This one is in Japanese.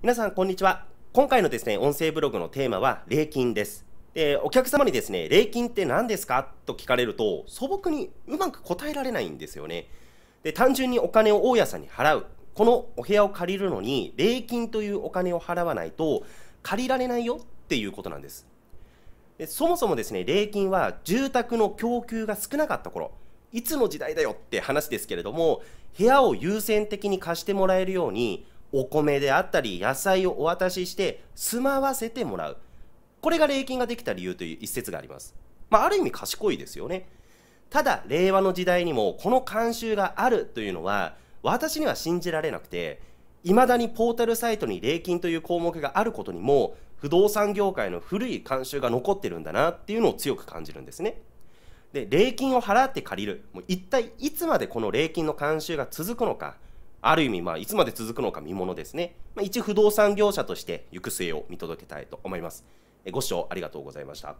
皆さんこんにちは今回のですね音声ブログのテーマは礼金ですでお客様にですね礼金って何ですかと聞かれると素朴にうまく答えられないんですよねで単純にお金を大家さんに払うこのお部屋を借りるのに礼金というお金を払わないと借りられないよっていうことなんですでそもそもですね礼金は住宅の供給が少なかった頃いつの時代だよって話ですけれども部屋を優先的に貸してもらえるようにお米であったり野菜をお渡しして住まわせてもらうこれが礼金ができた理由という一説があります、まあ、ある意味賢いですよねただ令和の時代にもこの慣習があるというのは私には信じられなくていまだにポータルサイトに礼金という項目があることにも不動産業界の古い慣習が残ってるんだなっていうのを強く感じるんですねで礼金を払って借りるもう一体いつまでこの礼金の慣習が続くのかある意味、まあ、いつまで続くのか見ものですね。まあ、一不動産業者として行く末を見届けたいと思います。ご視聴ありがとうございました。